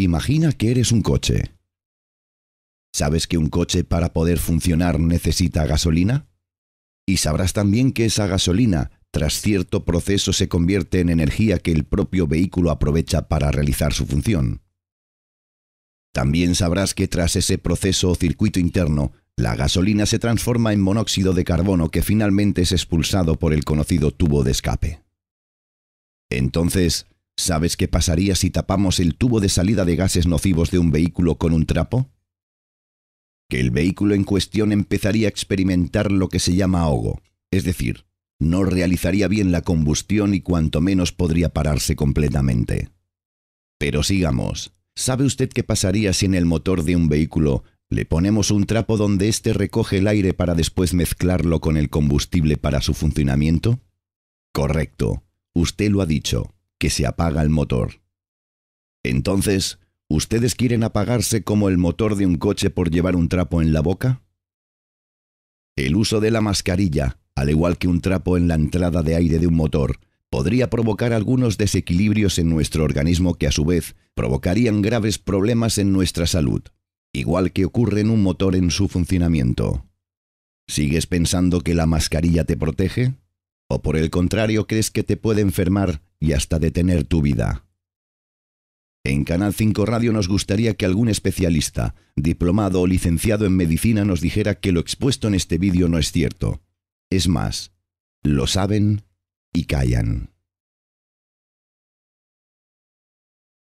Imagina que eres un coche. ¿Sabes que un coche para poder funcionar necesita gasolina? Y sabrás también que esa gasolina, tras cierto proceso, se convierte en energía que el propio vehículo aprovecha para realizar su función. También sabrás que tras ese proceso o circuito interno, la gasolina se transforma en monóxido de carbono que finalmente es expulsado por el conocido tubo de escape. Entonces, ¿Sabes qué pasaría si tapamos el tubo de salida de gases nocivos de un vehículo con un trapo? Que el vehículo en cuestión empezaría a experimentar lo que se llama ahogo, es decir, no realizaría bien la combustión y cuanto menos podría pararse completamente. Pero sigamos. ¿Sabe usted qué pasaría si en el motor de un vehículo le ponemos un trapo donde éste recoge el aire para después mezclarlo con el combustible para su funcionamiento? Correcto, usted lo ha dicho que se apaga el motor. Entonces, ¿ustedes quieren apagarse como el motor de un coche por llevar un trapo en la boca? El uso de la mascarilla, al igual que un trapo en la entrada de aire de un motor, podría provocar algunos desequilibrios en nuestro organismo que a su vez provocarían graves problemas en nuestra salud, igual que ocurre en un motor en su funcionamiento. ¿Sigues pensando que la mascarilla te protege? ¿O por el contrario crees que te puede enfermar y hasta detener tu vida. En Canal 5 Radio nos gustaría que algún especialista, diplomado o licenciado en medicina nos dijera que lo expuesto en este vídeo no es cierto. Es más, lo saben y callan.